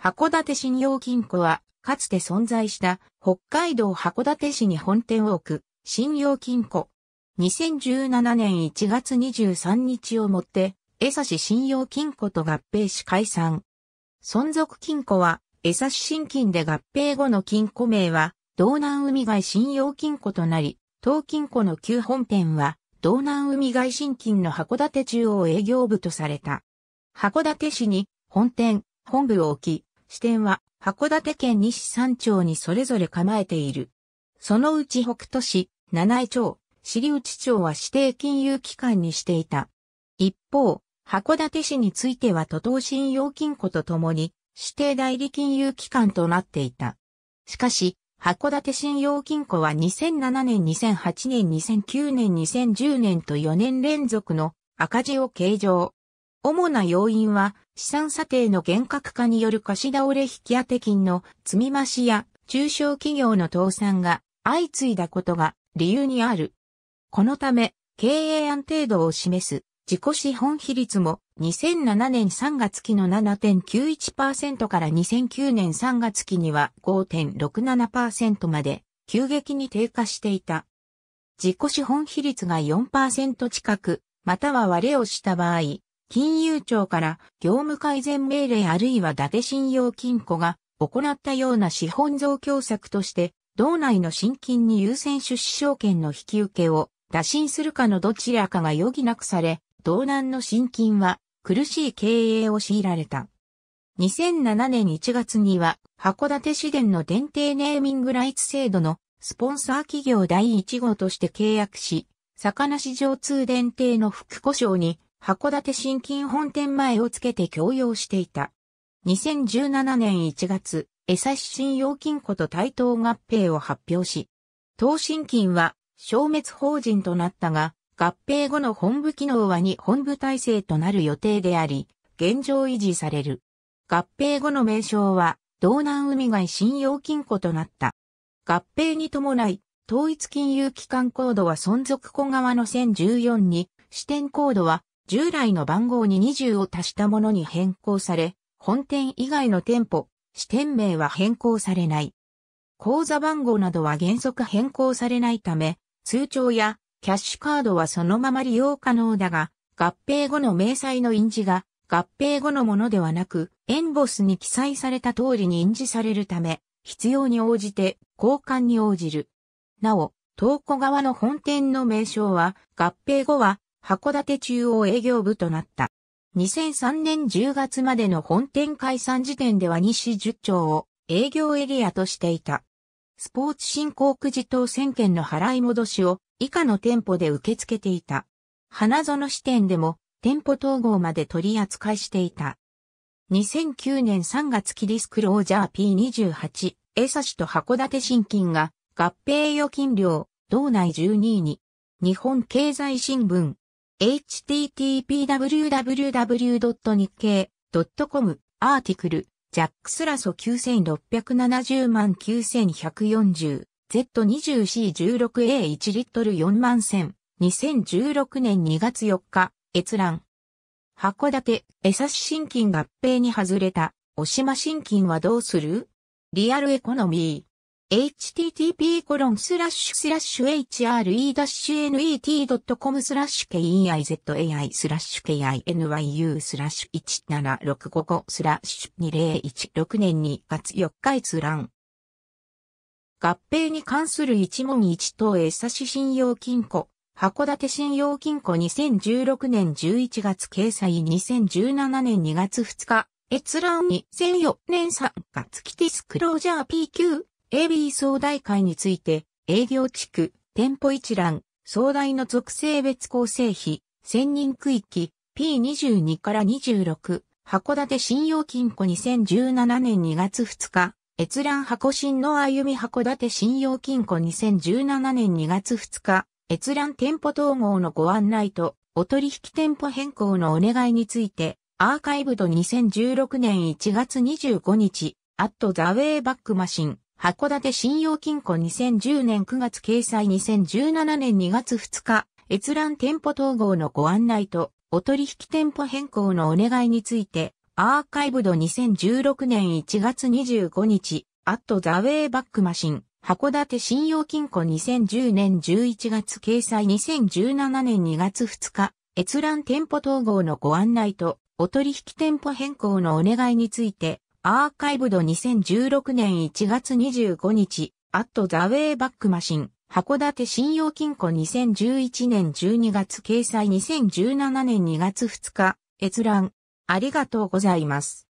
函館信用金庫は、かつて存在した北海道函館市に本店を置く信用金庫。2017年1月23日をもって、江差信用金庫と合併し解散。存続金庫は、江差新金で合併後の金庫名は、道南海外信用金庫となり、当金庫の旧本店は、道南海外新金の函館中央営業部とされた。函館市に本店、本部を置き、支店は函館県西三町にそれぞれ構えている。そのうち北都市、七井町、尻内町は指定金融機関にしていた。一方、函館市については都東信用金庫とともに指定代理金融機関となっていた。しかし、函館信用金庫は2007年、2008年、2009年、2010年と4年連続の赤字を計上。主な要因は、資産査定の厳格化による貸し倒れ引き当て金の積み増しや中小企業の倒産が相次いだことが理由にある。このため、経営安定度を示す自己資本比率も2007年3月期の7.91%から2009年3月期には5.67%まで急激に低下していた。自己資本比率が4%近く、または割れをした場合、金融庁から業務改善命令あるいは伊達信用金庫が行ったような資本増強策として、道内の新金に優先出資証券の引き受けを打診するかのどちらかが余儀なくされ、道南の新金は苦しい経営を強いられた。2007年1月には、函館市電の電停ネーミングライツ制度のスポンサー企業第1号として契約し、坂梨上通電停の副故障に函館新金本店前をつけて供用していた。2017年1月、江差信用金庫と対等合併を発表し、東新金は消滅法人となったが、合併後の本部機能は日本部体制となる予定であり、現状維持される。合併後の名称は、道南海外信用金庫となった。合併に伴い、統一金融機関コードは存続庫側の1014に、支店コードは従来の番号に20を足したものに変更され、本店以外の店舗、支店名は変更されない。口座番号などは原則変更されないため、通帳やキャッシュカードはそのまま利用可能だが、合併後の明細の印字が合併後のものではなく、エンボスに記載された通りに印字されるため、必要に応じて交換に応じる。なお、東庫側の本店の名称は、合併後は函館中央営業部となった。2003年10月までの本店解散時点では西10町を営業エリアとしていた。スポーツ振興くじ当選券の払い戻しを以下の店舗で受け付けていた。花園支店でも店舗統合まで取り扱いしていた。2009年3月キリスクロージャー P28、江差と函館新金が合併預金料、道内12位に、日本経済新聞、http://www.nikkei.com アーティクル、ジャックスラソ9670万 9140Z20C16A1 リットル4万1000 2016年2月4日、閲覧。函館、江差新金合併に外れた、し島新金はどうするリアルエコノミー。http://hre-net.com スラッシュ keizai スラッシュ kinyu スラッシュ17655スラッシュ2016年2月4日閲覧。合併に関する一問一答江差信用金庫、函館信用金庫2016年11月掲載2017年2月2日、閲覧2004年3月キティスクロージャー PQ。AB 総大会について、営業地区、店舗一覧、総代の属性別構成比、専任区域、P22 から26、函館信用金庫2017年2月2日、閲覧箱新の歩み函館信用金庫2017年2月2日、閲覧店舗統合のご案内と、お取引店舗変更のお願いについて、アーカイブド2016年1月25日、アットザウェイバックマシン。函館信用金庫2010年9月掲載2017年2月2日、閲覧店舗統合のご案内と、お取引店舗変更のお願いについて、アーカイブド2016年1月25日、アットザウェイバックマシン、函館信用金庫2010年11月掲載2017年2月2日、閲覧店舗統合のご案内と、お取引店舗変更のお願いについて、アーカイブド2016年1月25日、アットザウェイバックマシン、函館信用金庫2011年12月掲載2017年2月2日、閲覧。ありがとうございます。